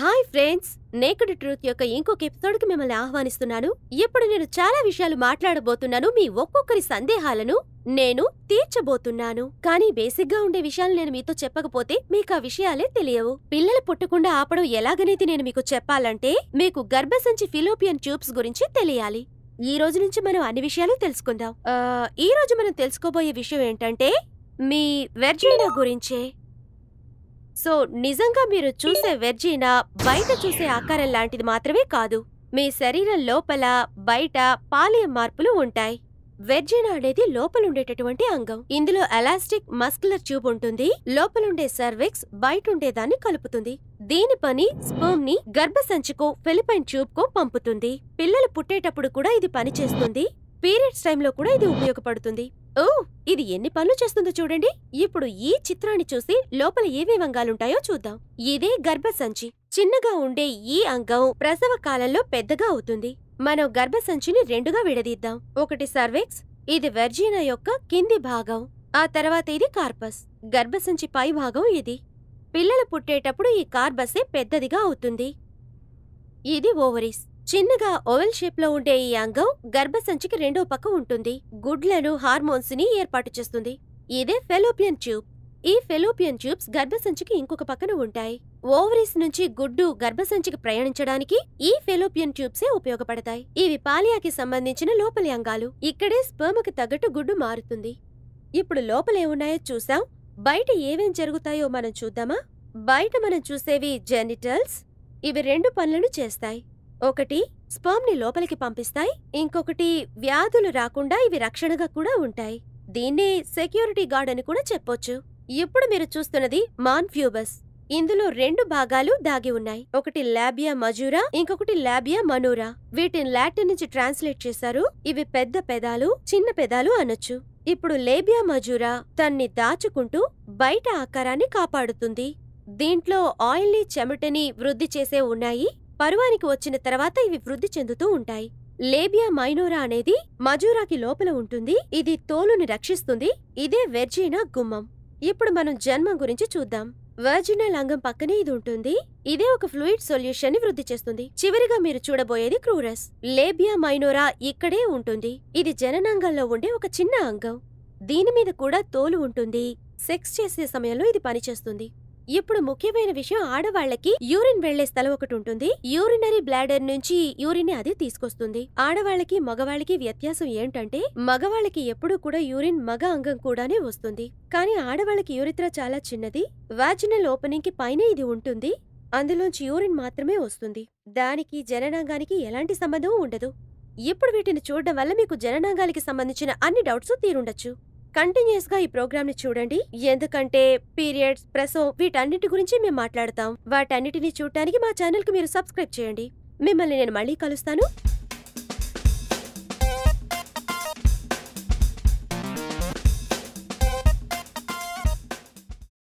hi friends naked truth యొక్క ఇంకొక ఎపిసోడ్కి మిమ్మల్ని ఆహ్వానిస్తున్నాను ఇప్పుడు నేను చాలా విషయాలు మాట్లాడబోతున్నాను మీ ఒక్కొక్కరి సందేహాలను నేను తీర్చబోతున్నాను కానీ బేసిక్గా ఉండే విషయాలు నేను మీతో చెప్పకపోతే మీకు ఆ విషయాలే తెలియవు పిల్లలు పుట్టకుండా ఆపడం ఎలాగనేది నేను మీకు చెప్పాలంటే మీకు గర్భసంచి ఫిలోపియన్ ట్యూబ్స్ గురించి తెలియాలి ఈ రోజు నుంచి మనం అన్ని విషయాలు తెలుసుకుందాం ఈ రోజు మనం తెలుసుకోబోయే విషయం ఏంటంటే మీ వెర్జీనా గురించే సో నిజంగా మీరు చూసే వెర్జీనా బయట చూసే ఆకారం లాంటిది మాత్రమే కాదు మీ శరీరం లోపల బయట పాలియ మార్పులు ఉంటాయి వెర్జీనా అనేది లోపలుండేటటువంటి అంగం ఇందులో ఎలాస్టిక్ మస్కులర్ ట్యూబ్ ఉంటుంది లోపలుండే సర్వెక్స్ ఉండేదాన్ని కలుపుతుంది దీని పని స్పోమ్ ని గర్భసంచికో ఫిలిపైన్ ట్యూబ్ కో పంపుతుంది పిల్లలు పుట్టేటప్పుడు కూడా ఇది పనిచేస్తుంది పీరియడ్స్ టైంలో కూడా ఇది ఉపయోగపడుతుంది ఓ ఇది ఎన్ని పనులు చేస్తుందో చూడండి ఇప్పుడు ఈ చిత్రాన్ని చూసి లోపల ఏవే అంగాలుంటాయో చూద్దాం ఇదే గర్భసంచి చిన్నగా ఉండే ఈ అంగం ప్రసవ కాలంలో పెద్దగా అవుతుంది మనం గర్భసంచిని రెండుగా విడదీద్దాం ఒకటి సర్వెక్స్ ఇది వెర్జీనా యొక్క కింది భాగం ఆ తర్వాత ఇది కార్పస్ గర్భసంచి పై భాగం ఇది పిల్లలు పుట్టేటప్పుడు ఈ కార్బసే పెద్దదిగా అవుతుంది ఇది ఓవరీస్ చిన్నగా ఓవెల్ షేప్లో ఉండే ఈ అంగం గర్భసంచికి రెండో పక్క ఉంటుంది గుడ్లను హార్మోన్స్ ని ఏర్పాటు చేస్తుంది ఇదే ఫెలోపియన్ ట్యూబ్ ఈ ఫెలోపియన్ ట్యూబ్స్ గర్భసంచికి ఇంకొక పక్కన ఉంటాయి ఓవరీస్ నుంచి గుడ్డు గర్భసంచికి ప్రయాణించడానికి ఈ ఫెలోపియన్ ట్యూబ్సే ఉపయోగపడతాయి ఇవి పాలియాకి సంబంధించిన లోపలి అంగాలు ఇక్కడే స్పర్మకి తగ్గట్టు గుడ్డు మారుతుంది ఇప్పుడు లోపలేమున్నాయో చూసాం బయట ఏమేం జరుగుతాయో మనం చూద్దామా బయట మనం చూసేవి జెనిటల్స్ ఇవి రెండు పనులను చేస్తాయి ఒకటి స్పర్మ్ని లోపలికి పంపిస్తాయి ఇంకొకటి వ్యాధులు రాకుండా ఇవి రక్షణగా కూడా ఉంటాయి దీన్నే సెక్యూరిటీ గార్డ్ అని కూడా చెప్పొచ్చు ఇప్పుడు మీరు చూస్తున్నది మాన్ ఫ్యూబస్ ఇందులో రెండు భాగాలు దాగి ఉన్నాయి ఒకటి లాబియా మజూరా ఇంకొకటి లాబియా మనూరా వీటిని లాటిన్ నుంచి ట్రాన్స్లేట్ చేశారు ఇవి పెద్ద పెదాలు చిన్న పెదాలు అనొచ్చు ఇప్పుడు లేబియా మజూరా తన్ని దాచుకుంటూ బయట ఆకారాన్ని కాపాడుతుంది దీంట్లో ఆయిల్ని చెమటని వృద్ధి చేసే ఉన్నాయి పరువానికి వచ్చిన తర్వాత ఇవి వృద్ధి చెందుతూ ఉంటాయి లేబియా మైనోరా అనేది మజూరాకి లోపల ఉంటుంది ఇది తోలుని రక్షిస్తుంది ఇదే వెర్జీనా గుమ్మం ఇప్పుడు మనం జన్మం గురించి చూద్దాం వర్జినల్ లంగం పక్కనే ఇది ఉంటుంది ఇదే ఒక ఫ్లూయిడ్ సొల్యూషన్ ని వృద్ధి చేస్తుంది చివరిగా మీరు చూడబోయేది క్రూరస్ లేబియా మైనోరా ఇక్కడే ఉంటుంది ఇది జననాంగంలో ఉండే ఒక చిన్న అంగం దీని మీద కూడా తోలు ఉంటుంది సెక్స్ చేసే సమయంలో ఇది పనిచేస్తుంది ఇప్పుడు ముఖ్యమైన విషయం ఆడవాళ్లకి యూరిన్ వెళ్లే స్థలం ఒకటి ఉంటుంది యూరినరీ బ్లాడర్ నుంచి యూరిన్ అదే తీసుకొస్తుంది ఆడవాళ్లకి మగవాళ్ళకి వ్యత్యాసం ఏంటంటే మగవాళ్ళకి ఎప్పుడూ కూడా యూరిన్ మగ అంగం కూడానే వస్తుంది కానీ ఆడవాళ్ళకి యూరిత్ర చాలా చిన్నది వాజినల్ ఓపెనింగ్ కి పైనే ఇది ఉంటుంది అందులోంచి యూరిన్ మాత్రమే వస్తుంది దానికి జననాంగానికి ఎలాంటి సంబంధం ఉండదు ఇప్పుడు వీటిని చూడడం వల్ల మీకు జననాంగాలకి సంబంధించిన అన్ని డౌట్స్ తీరుండొచ్చు కంటిన్యూస్ గా ఈ ప్రోగ్రామ్ ని చూడండి ఎందుకంటే పీరియడ్స్ ప్రసవం వీటన్నిటి గురించి మేము మాట్లాడతాం వాటన్నిటిని చూడటానికి మా ఛానల్ కు మీరు సబ్స్క్రైబ్ చేయండి మిమ్మల్ని నేను మళ్ళీ కలుస్తాను